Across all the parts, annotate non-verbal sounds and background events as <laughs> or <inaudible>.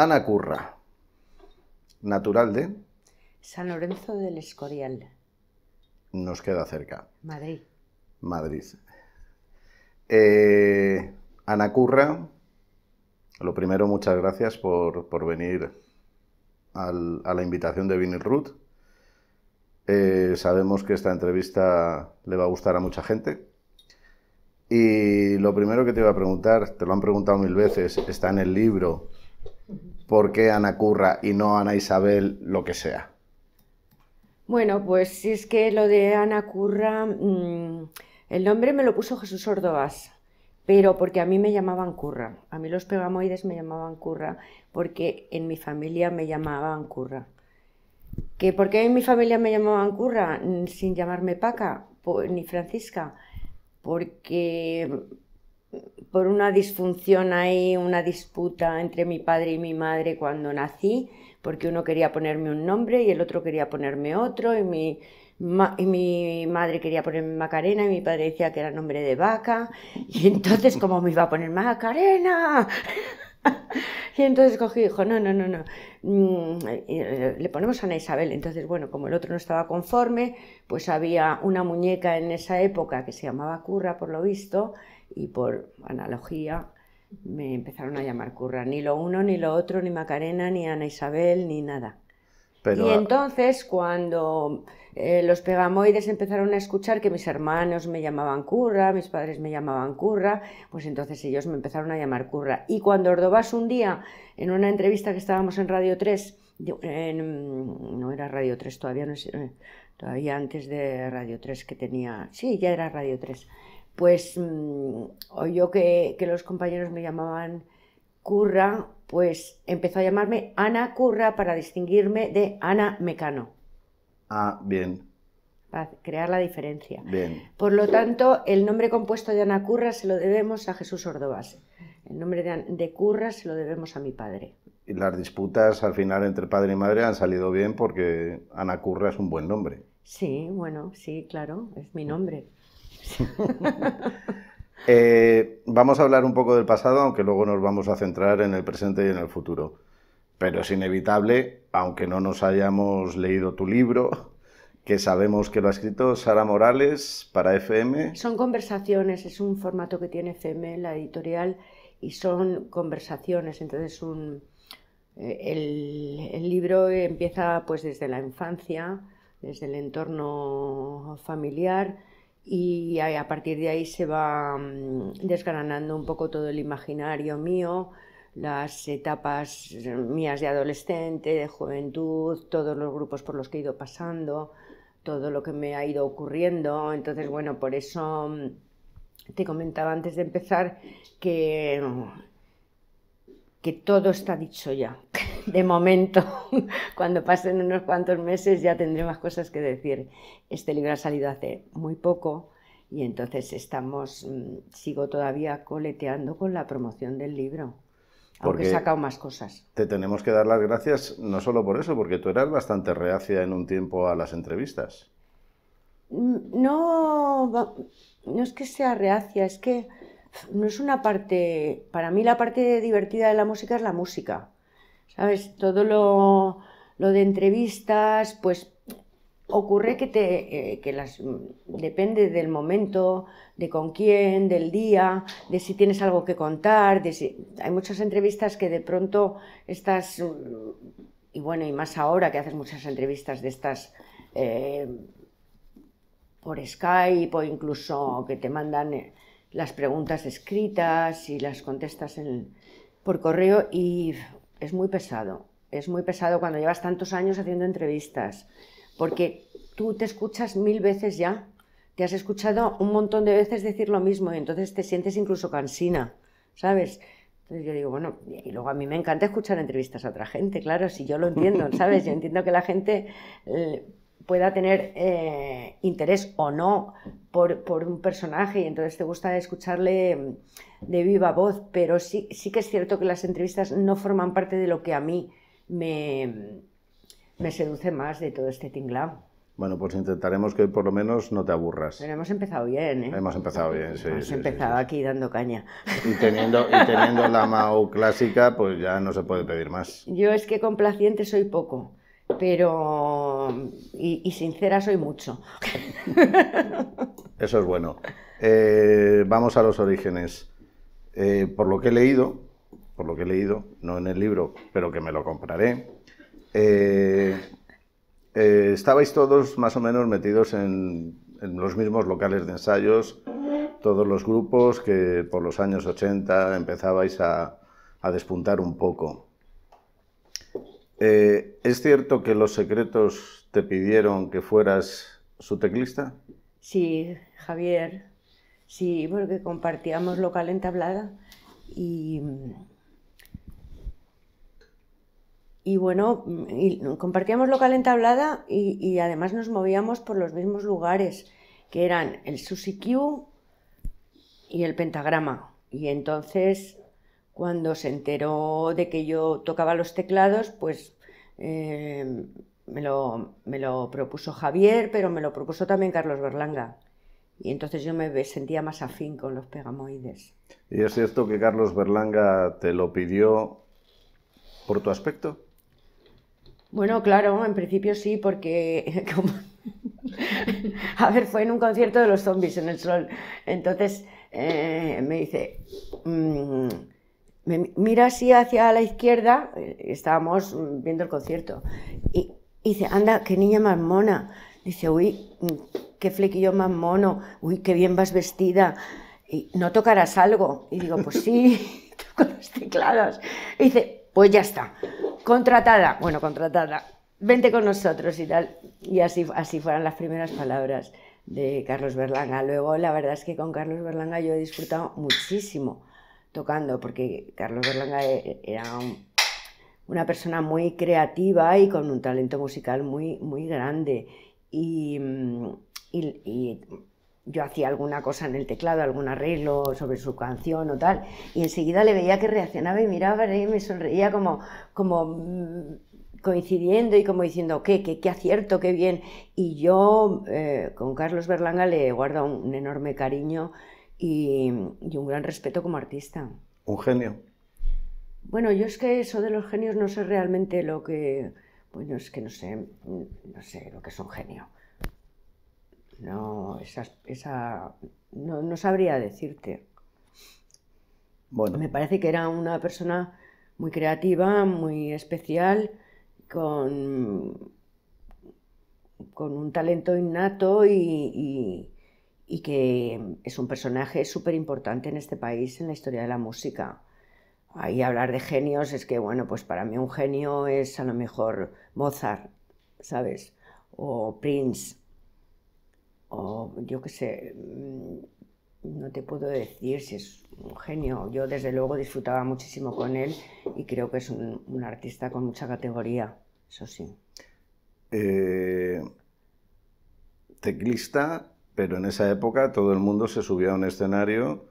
Ana Curra, natural de San Lorenzo del Escorial. Nos queda cerca. Madrid. Madrid. Eh, Ana Curra, lo primero, muchas gracias por, por venir a la invitación de Vinyl ruth eh, sabemos que esta entrevista le va a gustar a mucha gente. Y lo primero que te iba a preguntar, te lo han preguntado mil veces, está en el libro, por qué Ana Curra y no Ana Isabel, lo que sea. Bueno, pues si es que lo de Ana Curra, mm, el nombre me lo puso Jesús Ordovás, pero porque a mí me llamaban Curra, a mí los pegamoides me llamaban Curra, porque en mi familia me llamaban Curra. ¿Que ¿Por qué en mi familia me llamaban Curra mm, sin llamarme Paca ni Francisca? Porque por una disfunción hay una disputa entre mi padre y mi madre cuando nací, porque uno quería ponerme un nombre y el otro quería ponerme otro, y mi, madre quería ponerme Macarena y mi padre decía que era nombre de vaca, y entonces como me iba a poner Macarena? <laughs> y entonces cogí y dijo, no, no, no, no, mm, eh, le ponemos Ana Isabel. Entonces, bueno, como el otro no estaba conforme, pues había una muñeca en esa época que se llamaba Curra, por lo visto, y por analogía me empezaron a llamar curra. Ni lo uno, ni lo otro, ni Macarena, ni Ana Isabel, ni nada. Y entonces cuando eh, los pegamoides empezaron a escuchar que mis hermanos me llamaban curra, mis padres me llamaban curra, pues entonces ellos me empezaron a llamar curra. Y cuando Ordovás un día, en una entrevista que estábamos en Radio 3, no era Radio 3 todavía, no eh, todavía antes de Radio 3 que tenía, sí, ya era Radio 3, pues mm, oyó que, los compañeros me llamaban Curra, pues empezó a llamarme Ana Curra para distinguirme de Ana Mecano. Ah, bien. Para crear la diferencia. Bien. Por lo tanto, el nombre compuesto de Ana Curra se lo debemos a Jesús Ordovás. El nombre de, de Curra se lo debemos a mi padre. Y las disputas al final entre padre y madre han salido bien porque Ana Curra es un buen nombre. Sí, bueno, sí, claro, es mi nombre. <laughs> Eh, vamos a hablar un poco del pasado, aunque luego nos vamos a centrar en el presente y en el futuro. Pero es inevitable, aunque no nos hayamos leído tu libro, que sabemos que lo ha escrito Sara Morales para FM. Son conversaciones, es un formato que tiene FM, la editorial, y son conversaciones. Entonces, eh, el, el libro empieza pues desde la infancia, desde el entorno familiar, y a partir de ahí se va mm, desgranando un poco todo el imaginario mío, las etapas mm, mías de adolescente, de juventud, todos los grupos por los que he ido pasando, todo lo que me ha ido ocurriendo. Entonces, bueno, por eso mm, te comentaba antes de empezar que, que todo está dicho ya, de momento, <laughs> cuando pasen unos cuantos meses ya tendré más cosas que decir. Este libro ha salido hace muy poco y entonces estamos, mm, sigo todavía coleteando con la promoción del libro. aunque he sacado más cosas. Te tenemos que dar las gracias no solo por eso, porque tú eras bastante reacia en un tiempo a las entrevistas. Mm, no, no es que sea reacia, es que no es una parte, para mí la parte divertida de la música es la música. Todo lo, de entrevistas, pues ocurre que te eh, las mm, depende del momento de con quién del día de si tienes algo que contar de si hay muchas entrevistas que de pronto estás mm, y bueno y más ahora que haces muchas entrevistas de estas eh, por Skype o incluso que te mandan eh, las preguntas escritas y las contestas por correo y es muy pesado. Es muy pesado cuando llevas tantos años haciendo entrevistas, porque tú te escuchas mil veces ya, te has escuchado un montón de veces decir lo mismo y entonces te sientes incluso cansina, ¿sabes? Entonces yo digo, bueno, y luego a mí me encanta escuchar entrevistas a otra gente, claro, si yo lo entiendo, <laughs> ¿sabes? Yo entiendo que la gente eh, pueda tener eh, interés o no por, un personaje y entonces te gusta escucharle mm, de viva voz, pero sí, sí que es cierto que las entrevistas no forman parte de lo que a mí me, mm, me seduce más de todo este tinglado. Bueno, pues intentaremos que por lo menos no te aburras. Pero hemos empezado bien, ¿eh? Hemos empezado bien, sí. Hemos empezado aquí dando caña. Y teniendo, y teniendo la Mao clásica, pues ya no se puede pedir más. Yo es que complaciente soy poco pero. Y, sincera soy mucho. Eso es bueno. Eh, vamos a los orígenes. Eh, por lo que he leído, por lo que he leído, no en el libro, pero que me lo compraré, eh, estabais todos más o menos metidos en, los mismos locales de ensayos, todos los grupos que por los años 80 empezabais a despuntar un poco. Eh, ¿Es cierto que los secretos te pidieron que fueras su teclista? Sí, Javier. Sí, porque compartíamos local en Tablada y. bueno, compartíamos local en Tablada y, además nos movíamos por los mismos lugares, que eran el Susi y el Pentagrama. Y entonces cuando se enteró de que yo tocaba los teclados, pues eh, me, lo, propuso Javier, pero me lo propuso también Carlos Berlanga. Y entonces yo me sentía más afín con los pegamoides. ¿Y es cierto que Carlos Berlanga te lo pidió por tu aspecto? Bueno, claro, en principio sí, porque <laughs> a ver, fue en un concierto de los zombies en el sol. Entonces eh, me dice, mm, me mira así hacia la izquierda, eh, estábamos mm, viendo el concierto, y, dice, anda, qué niña más mona. Dice, uy, mm, qué flequillo más mono, uy, qué bien vas vestida, y no tocarás algo. Y digo, pues sí, <laughs> toco los teclados. Y dice, pues ya está, contratada, bueno, contratada, vente con nosotros y tal. Y así, así fueron las primeras palabras de Carlos Berlanga. Luego, la verdad es que con Carlos Berlanga yo he disfrutado muchísimo tocando, porque Carlos Berlanga eh, eh, era una persona muy creativa y con un talento musical muy, muy grande. Mm, y, yo hacía alguna cosa en el teclado, algún arreglo sobre su canción o tal, y enseguida le veía que reaccionaba y miraba y me sonreía como, como mm, coincidiendo y como diciendo, qué, qué, acierto, qué bien. Y yo eh, con Carlos Berlanga le guardo un enorme cariño y, un gran respeto como artista. Un genio. Bueno, yo es que eso de los genios no sé realmente lo que. Bueno, es que no sé, no sé lo que es un genio. No, esa, no, sabría decirte. Bueno. Me parece que era una persona muy creativa, muy especial, con, con un talento innato y, y que es un personaje súper importante en este país en la historia de la música. Ahí hablar de genios es que, bueno, pues para mí un genio es a lo mejor Mozart, ¿sabes? O Prince, o yo qué sé, mm, no te puedo decir si es un genio. Yo desde luego disfrutaba muchísimo con él y creo que es un, artista con mucha categoría, eso sí. Eh, teclista, pero en esa época todo el mundo se subía a un escenario,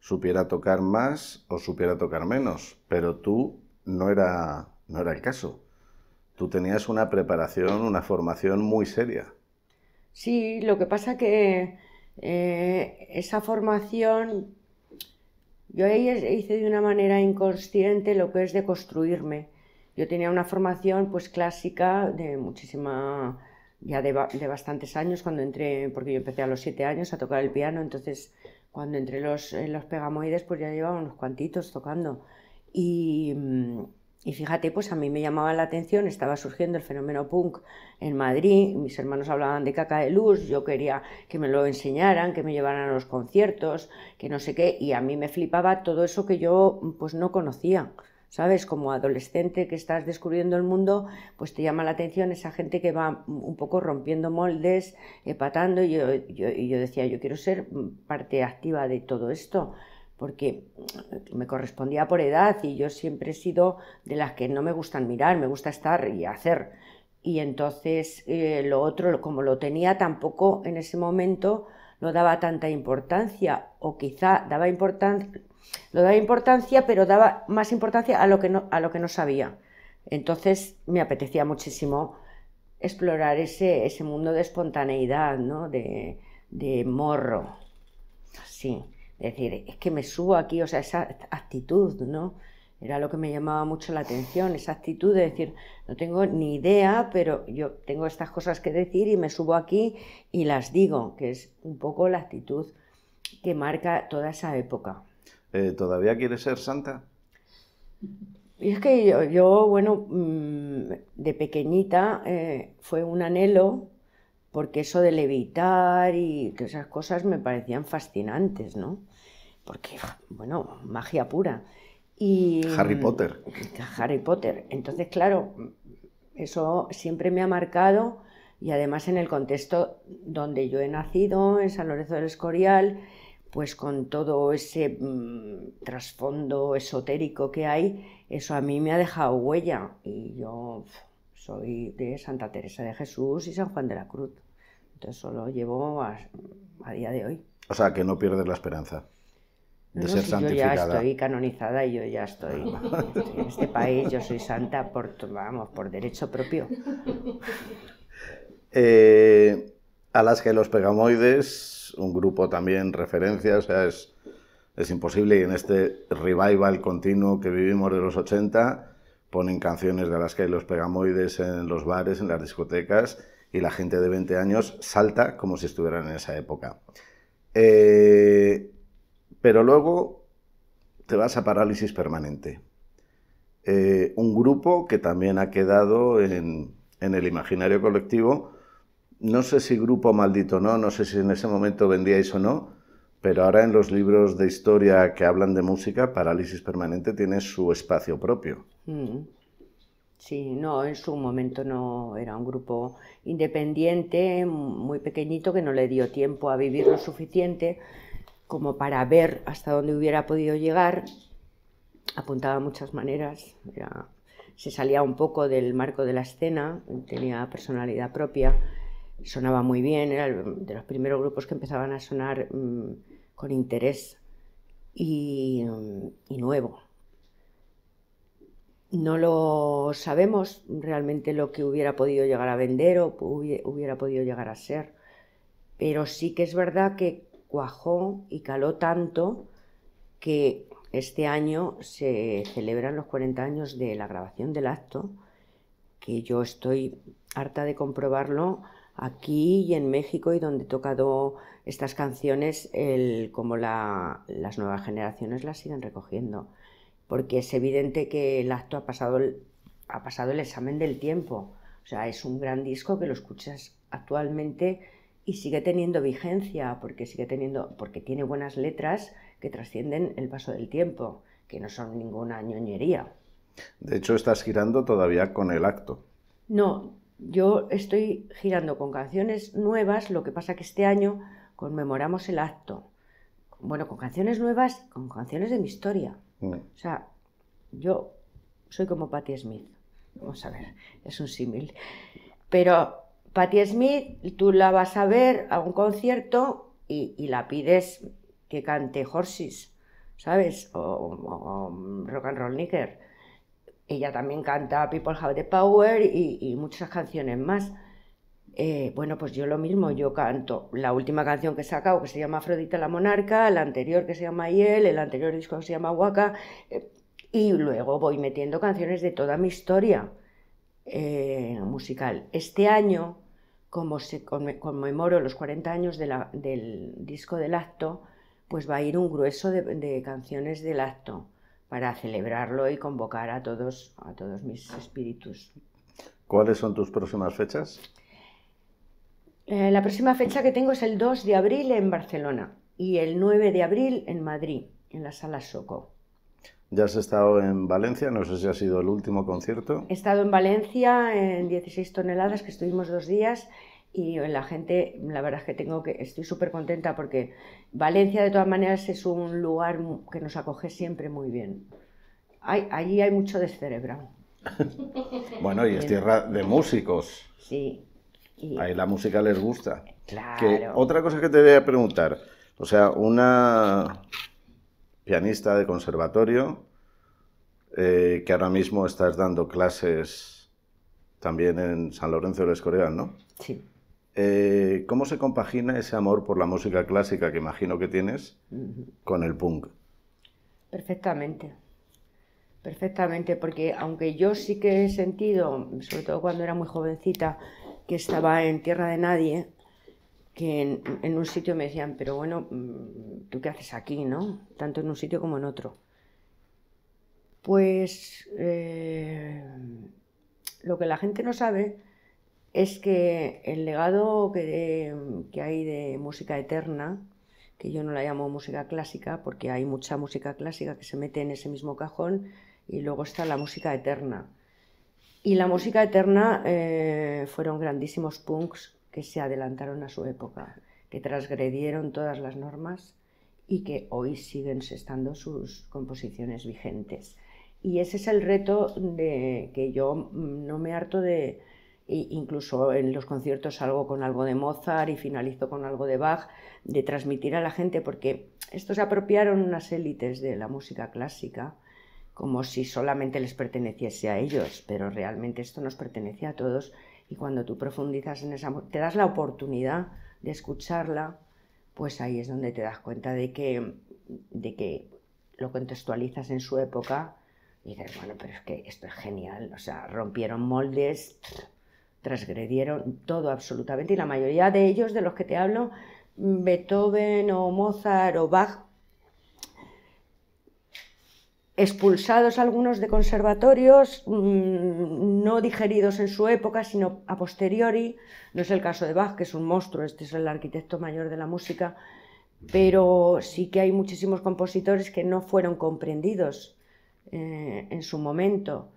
supiera tocar más o supiera tocar menos, pero tú no era, no era el caso. Tú tenías una preparación, una formación muy seria. Sí, lo que pasa que eh, esa formación, yo ahí hice de una manera inconsciente lo que es de construirme. Yo tenía una formación pues clásica de muchísima ya de, bastantes años, cuando entré, porque yo empecé a los siete años a tocar el piano, entonces cuando entré los, en eh, los pegamoides, pues ya llevaba unos cuantitos tocando. Y, mm, y, fíjate, pues a mí me llamaba la atención, estaba surgiendo el fenómeno punk en Madrid, mis hermanos hablaban de caca de luz, yo quería que me lo enseñaran, que me llevaran a los conciertos, que no sé qué, y a mí me flipaba todo eso que yo pues no conocía. ¿Sabes? Como adolescente que estás descubriendo el mundo, pues te llama la atención esa gente que va un poco rompiendo moldes, eh, patando, y yo, decía, yo quiero ser parte activa de todo esto porque me correspondía por edad y yo siempre he sido de las que no me gustan mirar, me gusta estar y hacer. Y entonces eh, lo otro, como lo tenía tampoco en ese momento, no daba tanta importancia o quizá daba importancia lo daba importancia, pero daba más importancia a lo que no, a lo que no sabía. Entonces me apetecía muchísimo explorar ese, mundo de espontaneidad, ¿no? de, morro. es decir, es que me subo aquí, o sea, esa actitud, ¿no? Era lo que me llamaba mucho la atención, esa actitud de decir, no tengo ni idea, pero yo tengo estas cosas que decir y me subo aquí y las digo, que es un poco la actitud que marca toda esa época. Eh, ¿todavía quieres ser santa? Y es que yo, bueno, mm, de pequeñita eh, fue un anhelo, porque eso de levitar y que esas cosas me parecían fascinantes, ¿no? Porque, bueno, magia pura. Y, Harry mm, Potter. Harry Potter. Entonces, claro, eso siempre me ha marcado y además en el contexto donde yo he nacido, en San Lorenzo del Escorial, pues con todo ese mm, trasfondo esotérico que hay, eso a mí me ha dejado huella. Y yo soy de Santa Teresa de Jesús y San Juan de la Cruz. Entonces eso lo llevo a, día de hoy. O sea, que no pierdes la esperanza de ser santificada. Yo ya estoy canonizada y yo ya estoy, <laughs> en este país, yo soy santa por, vamos, por derecho propio. Eh, a las que los pegamoides un grupo también referencia, o sea, es, imposible. Y en este revival continuo que vivimos de los 80, ponen canciones de Alaska y los Pegamoides en los bares, en las discotecas, y la gente de 20 años salta como si estuvieran en esa época. Eh, pero luego te vas a parálisis permanente. Eh, un grupo que también ha quedado en el imaginario colectivo no sé si grupo maldito no, no sé si en ese momento vendíais o no, pero ahora en los libros de historia que hablan de música, Parálisis Permanente tiene su espacio propio. Mm. Sí, no, en su momento no era un grupo independiente, muy pequeñito, que no le dio tiempo a vivir lo suficiente como para ver hasta dónde hubiera podido llegar. Apuntaba muchas maneras, se salía un poco del marco de la escena, tenía personalidad propia sonaba muy bien, era de los primeros grupos que empezaban a sonar mm, con interés y, mm, y, nuevo. No lo sabemos realmente lo que hubiera podido llegar a vender o hubiera podido llegar a ser, pero sí que es verdad que cuajó y caló tanto que este año se celebran los 40 años de la grabación del acto, que yo estoy harta de comprobarlo aquí y en México y donde he tocado estas canciones, como las nuevas generaciones las siguen recogiendo. Porque es evidente que el acto ha pasado el, ha pasado el examen del tiempo. O sea, es un gran disco que lo escuchas actualmente y sigue teniendo vigencia, porque sigue teniendo, porque tiene buenas letras que trascienden el paso del tiempo, que no son ninguna ñoñería. De hecho, estás girando todavía con el acto. No, yo estoy girando con canciones nuevas, lo que pasa que este año conmemoramos el acto. Bueno, con canciones nuevas, con canciones de mi historia. Mm. O sea, yo soy como Patti Smith. Vamos a ver, es un símil. Pero Patti Smith, tú la vas a ver a un concierto y, la pides que cante Horses, ¿sabes? O, Rock and Roll Nicker ella también canta People Have the Power y, muchas canciones más. Eh, bueno, pues yo lo mismo, yo canto la última canción que he sacado que se llama Afrodita la Monarca, la anterior que se llama Yel, el anterior disco que se llama Waka, eh, y luego voy metiendo canciones de toda mi historia eh, musical. Este año, como se conmemoro los 40 años del disco del acto, pues va a ir un grueso de canciones del acto para celebrarlo y convocar a todos, a todos mis espíritus. ¿Cuáles son tus próximas fechas? Eh, la próxima fecha que tengo es el 2 de abril en Barcelona y el 9 de abril en Madrid, en la sala Soco. Ya has estado en Valencia, no sé si ha sido el último concierto. He estado en Valencia en 16 toneladas, que estuvimos dos días y la gente, la verdad es que tengo que, estoy súper contenta porque Valencia de todas maneras es un lugar que nos acoge siempre muy bien. allí hay mucho de cerebro <laughs> bueno, y es tierra de músicos. Sí. Ahí la música les gusta. Claro. otra cosa que te voy a preguntar, o sea, una pianista de conservatorio eh, que ahora mismo estás dando clases también en San Lorenzo de Escorial, ¿no? Sí. Eh, ¿Cómo se compagina ese amor por la música clásica que imagino que tienes con el punk? Perfectamente, perfectamente, porque aunque yo sí que he sentido, sobre todo cuando era muy jovencita, que estaba en tierra de nadie, que en, un sitio me decían, pero bueno, mm, ¿tú qué haces aquí, no? Tanto en un sitio como en otro. Pues eh, lo que la gente no sabe es que el legado mm, que, hay de música eterna, que yo no la llamo música clásica, porque hay mucha música clásica que se mete en ese mismo cajón, y luego está la música eterna. Y la música eterna eh, fueron grandísimos punks que se adelantaron a su época, que transgredieron todas las normas y que hoy siguen estando sus composiciones vigentes. Y ese es el reto de que yo mm, no me harto de, e incluso en los conciertos salgo con algo de Mozart y finalizo con algo de Bach, de transmitir a la gente, porque esto se apropiaron unas élites de la música clásica como si solamente les perteneciese a ellos, pero realmente esto nos pertenece a todos y cuando tú profundizas en esa, te das la oportunidad de escucharla, pues ahí es donde te das cuenta de que, de que lo contextualizas en su época y dices, bueno, pero es que esto es genial, o sea, rompieron moldes, transgredieron todo absolutamente y la mayoría de ellos de los que te hablo, Beethoven o Mozart o Bach, expulsados algunos de conservatorios, mm, no digeridos en su época, sino a posteriori, no es el caso de Bach, que es un monstruo, este es el arquitecto mayor de la música, pero sí que hay muchísimos compositores que no fueron comprendidos eh, en su momento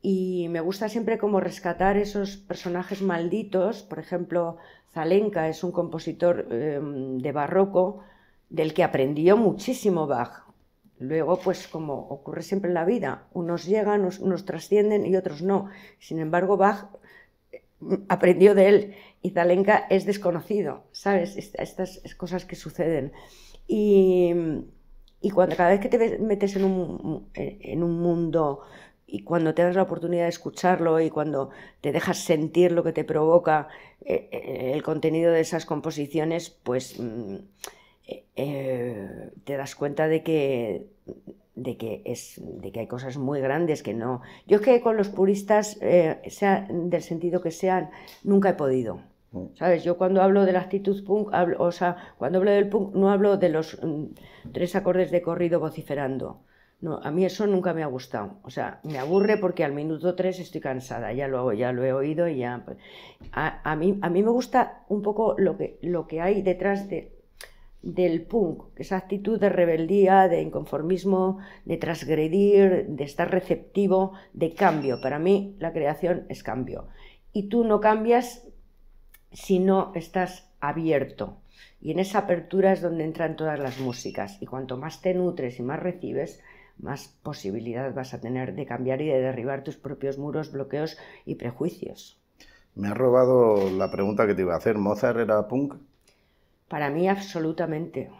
y me gusta siempre como rescatar esos personajes malditos, por ejemplo, Zalenka es un compositor em, de barroco del que aprendió muchísimo Bach. Luego, pues como ocurre siempre en la vida, unos llegan, unos, trascienden y otros no. Sin embargo, Bach em, aprendió de él y Zalenka es desconocido, ¿sabes? Estas, cosas que suceden. Y, cuando cada vez que te metes en un, en un mundo y cuando te das la oportunidad de escucharlo y cuando te dejas sentir lo que te provoca eh, eh, el contenido de esas composiciones, pues mm, eh, te das cuenta de que, que es, de que hay cosas muy grandes que no. Yo es que con los puristas, sea del sentido que sean, nunca he podido. Mm. ¿Sabes? Yo cuando hablo de la actitud punk, o sea, cuando hablo del punk, no hablo de los mm, tres acordes de corrido vociferando no, a mí eso nunca me ha gustado. O sea, me aburre porque al minuto 3 estoy cansada, ya lo, ya lo he oído y ya... Pues, a, mí, me gusta un poco lo que, hay detrás de, del punk, esa actitud de rebeldía, de inconformismo, de transgredir, de estar receptivo, de cambio. Para mí la creación es cambio. Y tú no cambias si no estás abierto. Y en esa apertura es donde entran todas las músicas. Y cuanto más te nutres y más recibes, más posibilidad vas a tener de cambiar y de derribar tus propios muros, bloqueos y prejuicios. Me ha robado la pregunta que te iba a hacer. ¿Mozart era punk? Para mí, absolutamente.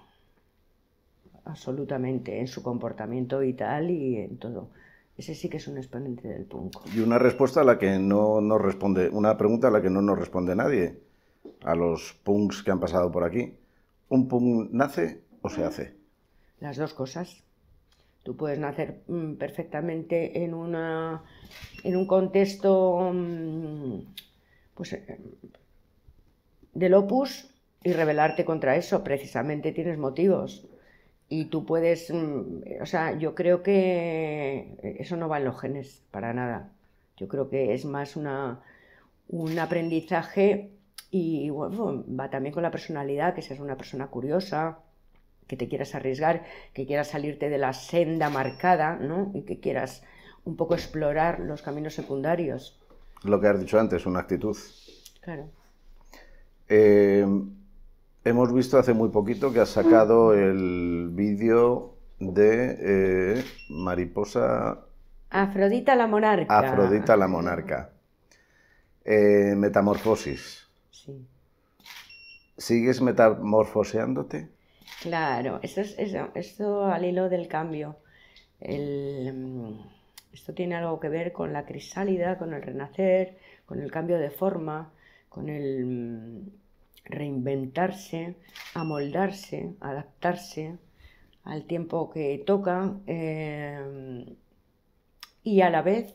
Absolutamente. En su comportamiento vital y en todo. Ese sí que es un exponente del punk. Y una respuesta a la que no nos responde, una pregunta a la que no nos responde nadie, a los punks que han pasado por aquí. ¿Un punk nace o se hace? Las dos cosas. Tú puedes nacer mm, perfectamente en, una, en un contexto mm, pues, eh, del opus y rebelarte contra eso. Precisamente tienes motivos. Y tú puedes, mm, o sea, yo creo que eso no va en los genes para nada. Yo creo que es más un aprendizaje y va también con la personalidad, que seas una persona curiosa, que te quieras arriesgar, que quieras salirte de la senda marcada, ¿no? Y que quieras un poco explorar los caminos secundarios. Lo que has dicho antes, una actitud. Claro. Eh, hemos visto hace muy poquito que has sacado el vídeo de eh, Mariposa... Afrodita la monarca. Afrodita la monarca. Eh, metamorfosis. Sí. ¿Sigues metamorfoseándote? Claro, esto es al hilo del cambio. Mm, esto tiene algo que ver con la crisálida, con el renacer, con el cambio de forma, con el mm, reinventarse, amoldarse, adaptarse al tiempo que toca eh, y a la vez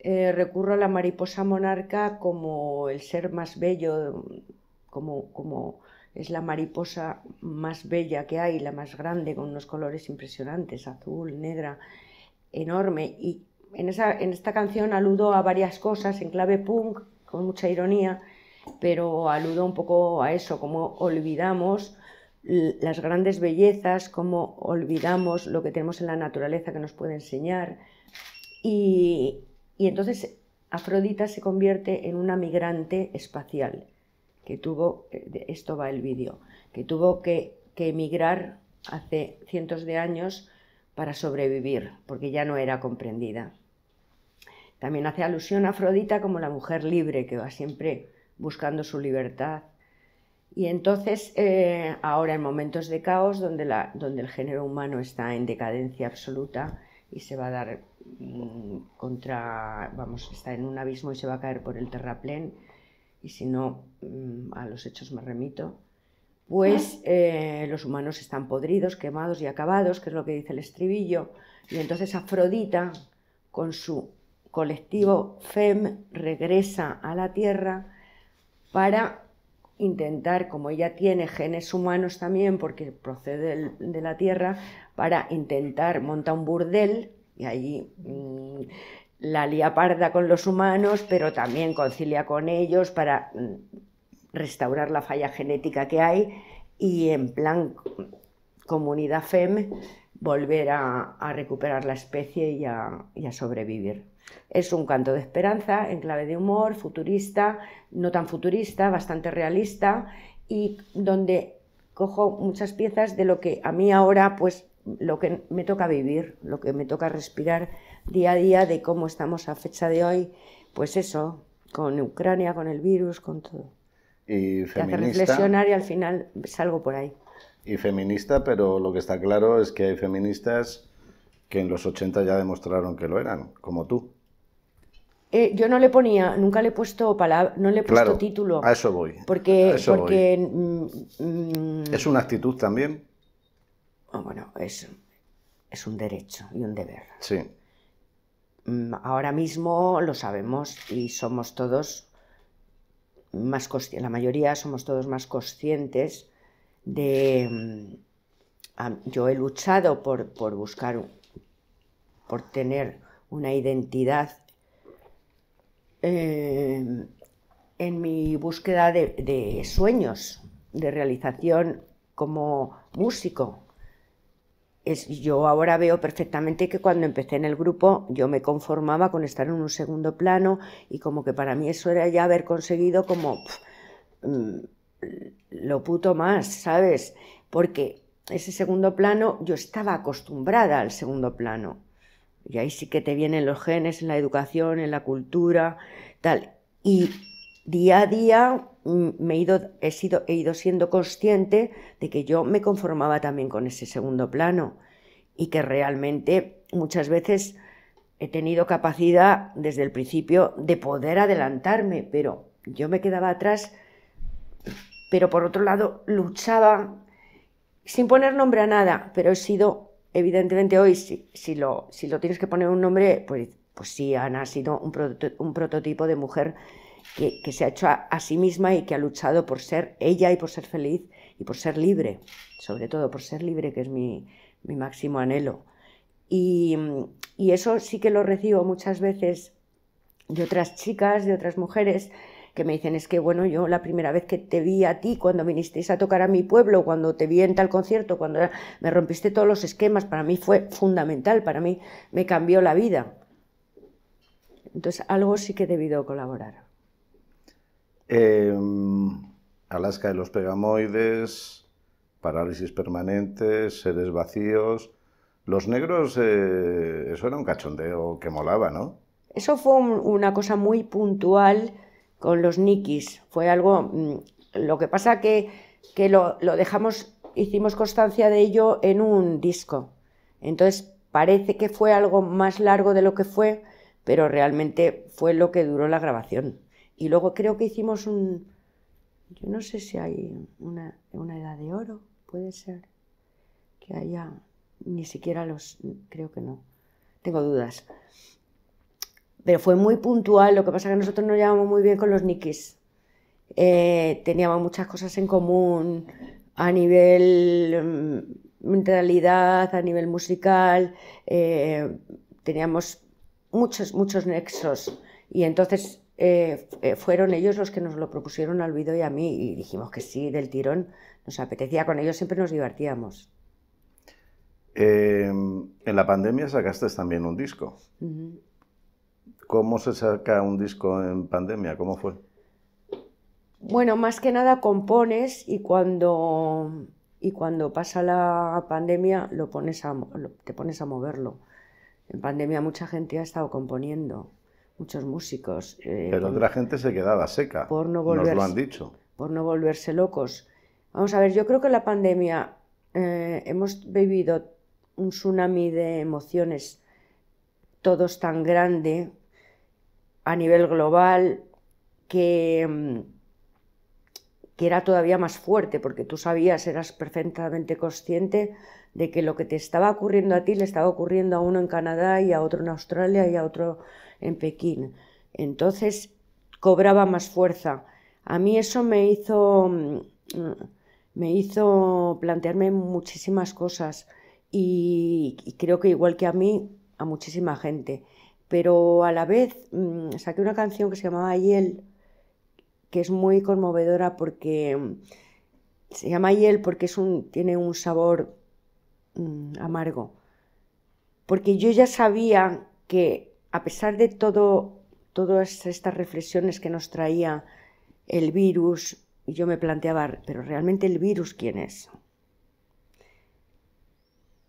eh, recurro a la mariposa monarca como el ser más bello, como, como es la mariposa más bella que hay, la más grande, con unos colores impresionantes, azul, negra, enorme. Y en, esa, en esta canción aludo a varias cosas en clave punk, con mucha ironía, pero aludo un poco a eso, cómo olvidamos las grandes bellezas, cómo olvidamos lo que tenemos en la naturaleza que nos puede enseñar. Y, y entonces Afrodita se convierte en una migrante espacial que tuvo, eh, esto va el vídeo, que tuvo que, emigrar hace cientos de años para sobrevivir, porque ya no era comprendida. También hace alusión a Afrodita como la mujer libre, que va siempre buscando su libertad. Y entonces, eh, ahora en momentos de caos, donde, donde, el género humano está en decadencia absoluta y se va a dar mm, contra, vamos, está en un abismo y se va a caer por el terraplén, y si no, mm, a los hechos me remito, pues eh, los humanos están podridos, quemados y acabados, que es lo que dice el estribillo, y entonces Afrodita, con su colectivo FEM, regresa a la Tierra para intentar, como ella tiene genes humanos también, porque procede de la Tierra, para intentar montar un burdel y allí mm, la lía parda con los humanos, pero también concilia con ellos para mm, restaurar la falla genética que hay y en plan comunidad FEM volver a, recuperar la especie y a, y a, sobrevivir. Es un canto de esperanza en clave de humor, futurista, no tan futurista, bastante realista y donde cojo muchas piezas de lo que a mí ahora, pues lo que me toca vivir, lo que me toca respirar, día a día de cómo estamos a fecha de hoy, pues eso, con Ucrania, con el virus, con todo. Y feminista. hace reflexionar y al final salgo por ahí. Y feminista, pero lo que está claro es que hay feministas que en los 80 ya demostraron que lo eran, como tú. Eh, yo no le ponía, nunca le he puesto palabra, no le he puesto título. A eso voy. Porque, mm, es una actitud también. Ah, bueno, es, es un derecho y un deber. Sí. Mm, ahora mismo lo sabemos y somos todos más la mayoría somos todos más conscientes de... Mm, yo he luchado por, buscar, por tener una identidad em, en mi búsqueda de sueños, de realización como músico, yo ahora veo perfectamente que cuando empecé en el grupo yo me conformaba con estar en un segundo plano y como que para mí eso era ya haber conseguido como mm, lo puto más, ¿sabes? Porque ese segundo plano yo estaba acostumbrada al segundo plano. Y ahí sí que te vienen los genes en la educación, en la cultura, tal. Y día a día Mm, he ido, he, ido siendo consciente de que yo me conformaba también con ese segundo plano y que realmente muchas veces he tenido capacidad desde el principio de poder adelantarme, pero yo me quedaba atrás, pero por otro lado luchaba sin poner nombre a nada, pero he sido, evidentemente hoy, si, si, lo, si lo tienes que poner un nombre, pues, pues sí, Ana ha sido un, un prototipo de mujer que, se ha hecho a, sí misma y que ha luchado por ser ella y por ser feliz y por ser libre, sobre todo por ser libre, que es mi, máximo anhelo. Y, y eso sí que lo recibo muchas veces de otras chicas, de otras mujeres, que me dicen es que bueno, yo la primera vez que te vi a ti, cuando vinisteis a tocar a mi pueblo, cuando te vi en tal concierto, cuando me rompiste todos los esquemas, para mí fue fundamental, para mí me cambió la vida. Entonces algo sí que he debido colaborar. Em, Alaska de los Pegamoides, Parálisis Permanente, Seres Vacíos. Los negros, eh, eso era un cachondeo que molaba, ¿no? Eso fue una cosa muy puntual con los nikis. Fue algo. Mm, lo que pasa que, que lo dejamos, hicimos constancia de ello en un disco. Entonces parece que fue algo más largo de lo que fue, pero realmente fue lo que duró la grabación. Y luego creo que hicimos un, yo no sé si hay una, una edad de oro, puede ser que haya, ni siquiera los, creo que no, tengo dudas. Pero fue muy puntual, lo que pasa es que nosotros nos llevamos muy bien con los nikis. Eh, teníamos muchas cosas en común a nivel mm, Mentalidad, a nivel musical, eh, teníamos muchos, muchos nexos. Y entonces eh, eh, fueron ellos los que nos lo propusieron al Olvido y a mí y dijimos que sí, del tirón, nos apetecía, con ellos siempre nos divertíamos. Eh, en la pandemia sacaste también un disco. ¿Cómo se saca un disco en pandemia? ¿Cómo fue? Bueno, más que nada compones y cuando, y cuando pasa la pandemia lo pones te pones a moverlo. En pandemia mucha gente ha estado componiendo muchos músicos. Eh, Pero otra gente se quedaba seca. Por no nos lo han dicho. Por no volverse locos. Vamos a ver, yo creo que la pandemia eh, hemos vivido un tsunami de emociones, todos tan grande a nivel global que, mm, que era todavía más fuerte, porque tú sabías, eras perfectamente consciente de que lo que te estaba ocurriendo a ti le estaba ocurriendo a uno en Canadá y a otro en Australia y a otro en Pekín. Entonces cobraba más fuerza. A mí eso me hizo, mm, me hizo plantearme muchísimas cosas y, creo que igual que a mí, a muchísima gente. Pero a la vez mm, saqué una canción que se llamaba Yel, que es muy conmovedora porque mm, se llama hiel porque es un, tiene un sabor amargo. Porque yo ya sabía que a pesar de todo, todas estas reflexiones que nos traía el virus, yo me planteaba, pero realmente el virus quién es?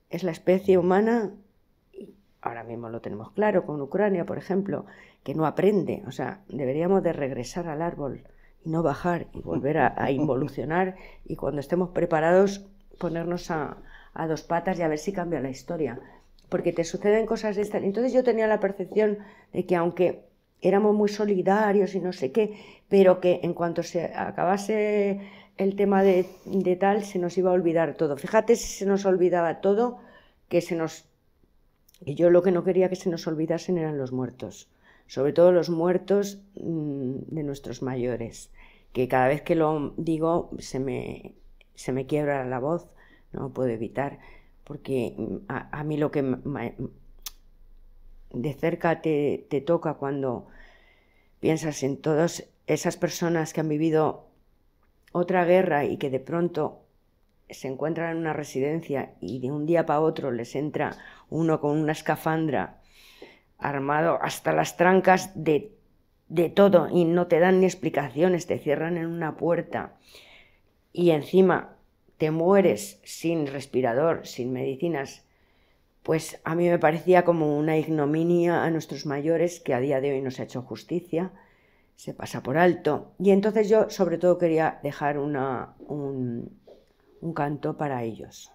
¿Es la especie humana? Ahora mismo lo tenemos claro con Ucrania, por ejemplo, que no aprende. O sea, deberíamos de regresar al árbol y no bajar y volver a, involucionar y cuando estemos preparados ponernos a dos patas y a ver si cambia la historia porque te suceden cosas de estas. Entonces yo tenía la percepción de que aunque éramos muy solidarios y no sé qué, pero que en cuanto se acabase el tema de, tal, se nos iba a olvidar todo. Fíjate si se nos olvidaba todo, que se nos... yo lo que no quería que se nos olvidasen eran los muertos, sobre todo los muertos mm, de nuestros mayores, que cada vez que lo digo se me, se me quiebra la voz, no puedo evitar porque mm, a, mí lo que de cerca te, toca cuando piensas en todas esas personas que han vivido otra guerra y que de pronto se encuentran en una residencia y de un día para otro les entra uno con una escafandra armado hasta las trancas de, de, todo y no te dan ni explicaciones, te cierran en una puerta y encima te mueres sin respirador, sin medicinas, pues a mí me parecía como una ignominia a nuestros mayores que a día de hoy no se ha hecho justicia, se pasa por alto. Y entonces yo sobre todo quería dejar un canto para ellos.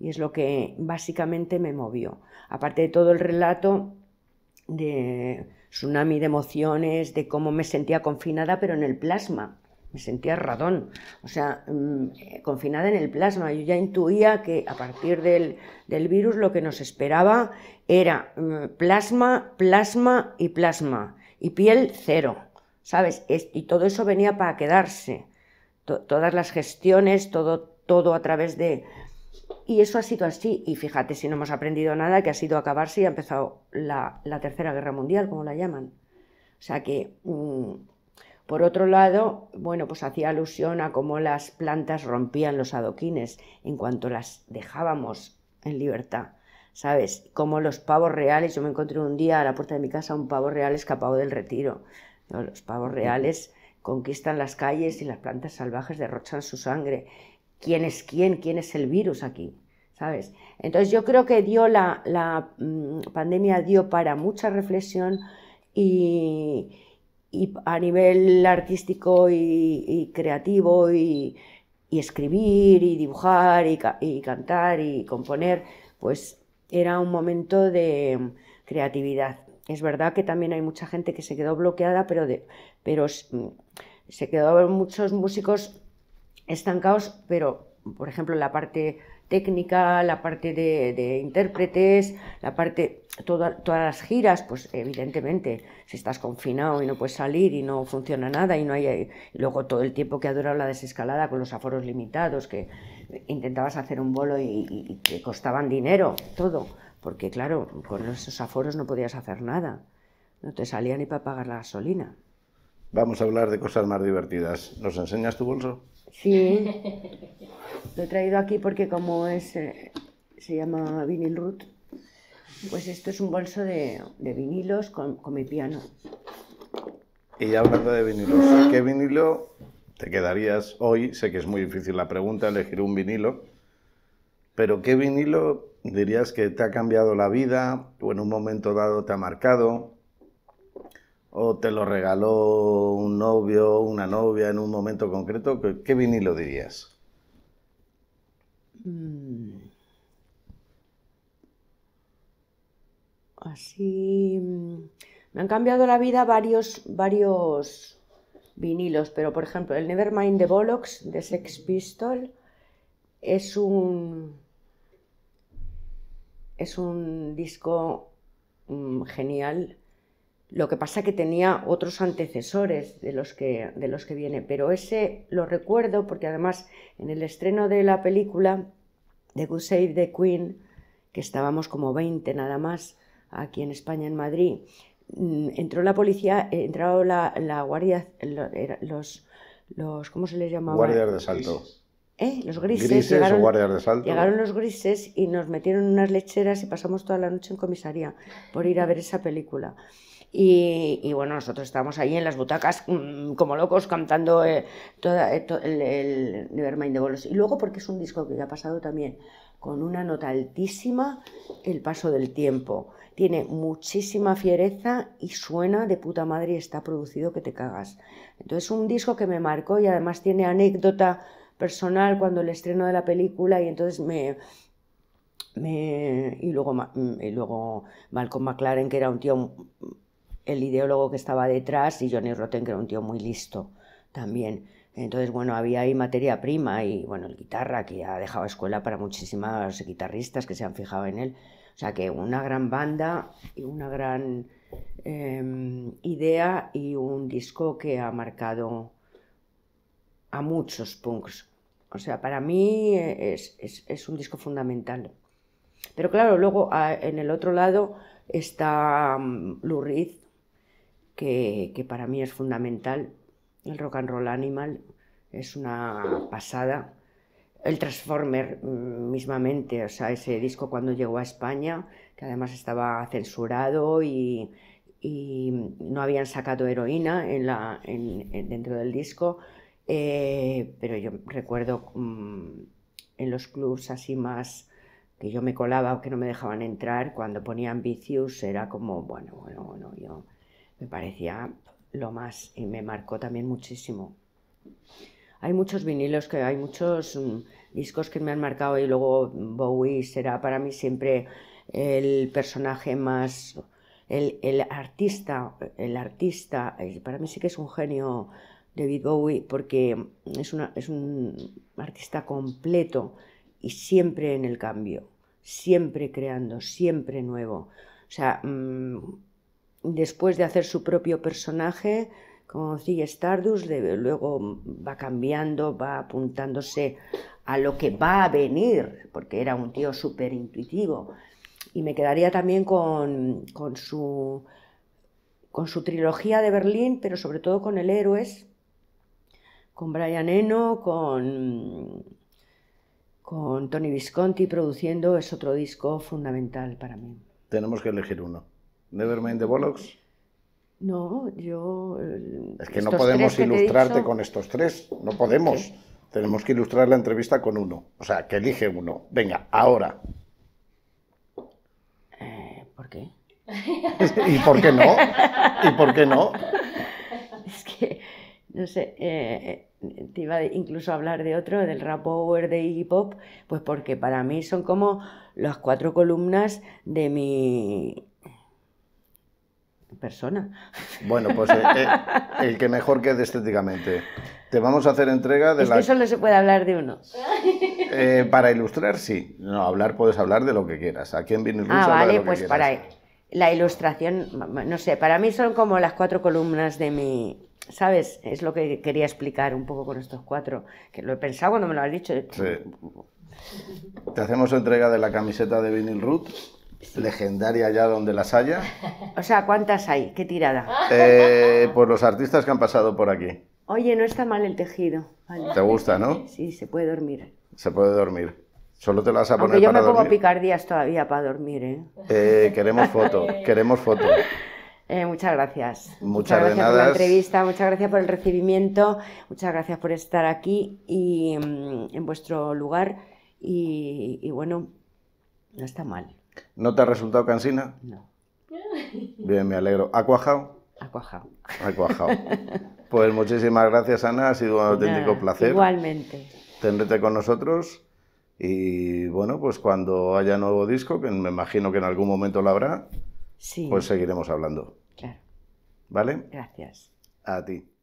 Y es lo que básicamente me movió. Aparte de todo el relato de tsunami de emociones, de cómo me sentía confinada, pero en el plasma me sentía radón. o sea, mm, eh, confinada en el plasma. Yo ya intuía que a partir del, virus lo que nos esperaba era mm, plasma, plasma y plasma, y piel cero, ¿sabes? y todo eso venía para quedarse, todas las gestiones, todo, todo a través de... Y eso ha sido así, y fíjate si no hemos aprendido nada, que ha sido acabarse y ha empezado la, Tercera Guerra Mundial, como la llaman. O sea que... Mm, por otro lado, bueno, pues hacía alusión a cómo las plantas rompían los adoquines en cuanto las dejábamos en libertad. ¿Sabes? Como los pavos reales, yo me encontré un día a la puerta de mi casa un pavo real escapado del retiro. Los pavos reales conquistan las calles y las plantas salvajes derrochan su sangre. ¿Quién es quién? ¿Quién es el virus aquí? ¿Sabes? Entonces yo creo que dio la, mm, pandemia dio para mucha reflexión y, y a nivel artístico y, creativo y, escribir y dibujar y, cantar y componer, pues era un momento de mm, creatividad. Es verdad que también hay mucha gente que se quedó bloqueada, pero, pero mm, se quedó muchos músicos estancados, pero por ejemplo la parte técnica, la parte de intérpretes, la parte todas las giras, pues evidentemente, si estás confinado y no puedes salir y no funciona nada y no hay eh, luego todo el tiempo que ha durado la desescalada con los aforos limitados, que intentabas hacer un bolo y, y que costaban dinero, todo, porque claro, con esos aforos no podías hacer nada, no te salía ni para pagar la gasolina. Vamos a hablar de cosas más divertidas. ¿Nos enseñas tu bolso? Sí. Lo he traído aquí porque como es eh, se llama Vinyl Root, pues esto es un bolso de, vinilos con, mi piano. Y hablando de vinilos, ¿qué vinilo te quedarías hoy? Sé que es muy difícil la pregunta, elegir un vinilo, pero ¿qué vinilo dirías que te ha cambiado la vida o en un momento dado te ha marcado? ¿O te lo regaló un novio, una novia en un momento concreto? ¿Qué vinilo dirías? Mm. Así. Mm, me han cambiado la vida varios, varios vinilos, pero por ejemplo, el Nevermind de Bollocks de Sex Pistol es un. Es un disco mm, genial. Lo que pasa que tenía otros antecesores de los, que, de los que viene, pero ese lo recuerdo porque además en el estreno de la película de Good Save the Queen, que estábamos como 20 nada más, aquí en España, en Madrid, mm, entró la policía, eh, entraba la, guardia, los, los, ¿cómo se les llamaba? Guardias de salto. ¿Eh? Los grises. grises llegaron, o guardias de salto. Llegaron los grises y nos metieron unas lecheras y pasamos toda la noche en comisaría por ir a ver esa película. Y, bueno, nosotros estábamos ahí en las butacas mm, como locos cantando eh, eh, el, Nevermind de Bolos. Y luego porque es un disco que ya ha pasado también con una nota altísima, El paso del tiempo. Tiene muchísima fiereza y suena de puta madre y está producido que te cagas. Entonces un disco que me marcó y además tiene anécdota personal cuando el estreno de la película y entonces me, y, luego, mm, y luego Malcolm McLaren, que era un tío, el ideólogo que estaba detrás, y Johnny Rotten, que era un tío muy listo también. Entonces, bueno, había ahí materia prima y, bueno, el guitarra, que ha dejado escuela para muchísimos guitarristas que se han fijado en él. O sea que una gran banda y una gran em, idea y un disco que ha marcado a muchos punks. O sea, para mí es, un disco fundamental. Pero claro, luego en el otro lado está mm, Lurid, que, que para mí es fundamental. El rock and roll animal es una pasada el Transformer mm, mismamente, o sea, ese disco cuando llegó a España, que además estaba censurado y, no habían sacado heroína en la, dentro del disco, eh, pero yo recuerdo mm, en los clubs así más que yo me colaba o que no me dejaban entrar, cuando ponían vicios era como, bueno, bueno, bueno, yo me parecía lo más y me marcó también muchísimo hay muchos vinilos, que hay muchos mm, discos que me han marcado y luego Bowie será para mí siempre el personaje más, el, artista, el artista, para mí sí que es un genio David Bowie porque es, una, es un artista completo y siempre en el cambio, siempre creando, siempre nuevo. O sea, mm, después de hacer su propio personaje, con sigue Stardust, luego va cambiando, va apuntándose a lo que va a venir, porque era un tío súper intuitivo. Y me quedaría también con, su, con su trilogía de Berlín, pero sobre todo con el Héroes, con Brian Eno, con, con Tony Visconti produciendo, es otro disco fundamental para mí. Tenemos que elegir uno. Nevermind the Bollocks. No, yo... Es que no podemos ilustrarte con estos tres, no podemos. Tenemos que ilustrar la entrevista con uno. O sea, que elige uno. Venga, ahora. Eh, ¿Por qué? <laughs> ¿Y por qué no? ¿Y por qué no? Es que, no sé, eh, te iba incluso a hablar de otro, del rap power de Iggy Pop, pues porque para mí son como las cuatro columnas de mi persona. Bueno, pues eh, eh, el que mejor quede estéticamente. Te vamos a hacer entrega de es Que solo se puede hablar de uno. Eh, para ilustrar, sí. No, hablar puedes hablar de lo que quieras. Aquí en Vinyl Ah, vale, pues para la ilustración, no sé, para mí son como las cuatro columnas de mi. ¿Sabes? Es lo que quería explicar un poco con estos cuatro. Que lo he pensado cuando me lo has dicho. Sí. Te hacemos entrega de la camiseta de Vinyl Root legendaria allá donde las haya. O sea, ¿cuántas hay? ¿Qué tirada? Eh, pues los artistas que han pasado por aquí. Oye, no está mal el tejido. ¿Te gusta, no? Sí, se puede dormir. Se puede dormir. Solo te las vas a poner Aunque yo me pongo picardías todavía para dormir, ¿eh? Eh, queremos foto, <laughs> queremos foto. Eh, muchas gracias. Muchas, gracias por la entrevista, muchas gracias por el recibimiento, muchas gracias por estar aquí y mm, en vuestro lugar. y bueno, no está mal. ¿No te ha resultado cansina? No. Bien, me alegro. ¿Ha cuajado? Ha cuajado. Ha Pues muchísimas gracias, Ana. Ha sido un auténtico placer. Igualmente. Tendréte con nosotros. Y bueno, pues cuando haya nuevo disco, que me imagino que en algún momento lo habrá, sí. pues seguiremos hablando. Claro. ¿Vale? Gracias. A ti.